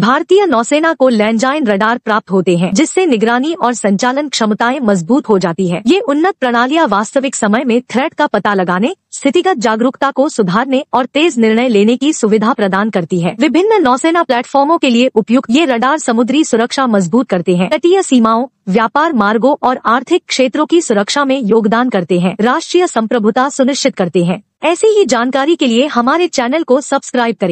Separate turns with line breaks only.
भारतीय नौसेना को लैंडजाइन रडार प्राप्त होते हैं जिससे निगरानी और संचालन क्षमताएं मजबूत हो जाती है ये उन्नत प्रणालियां वास्तविक समय में थ्रेट का पता लगाने स्थितिगत जागरूकता को सुधारने और तेज निर्णय लेने की सुविधा प्रदान करती है विभिन्न नौसेना प्लेटफॉर्मों के लिए उपयुक्त ये रडार समुद्री सुरक्षा मजबूत करते हैं तटीय सीमाओं व्यापार मार्गों और आर्थिक क्षेत्रों की सुरक्षा में योगदान करते हैं राष्ट्रीय संप्रभुता सुनिश्चित करते हैं ऐसी ही जानकारी के लिए हमारे चैनल को सब्सक्राइब करें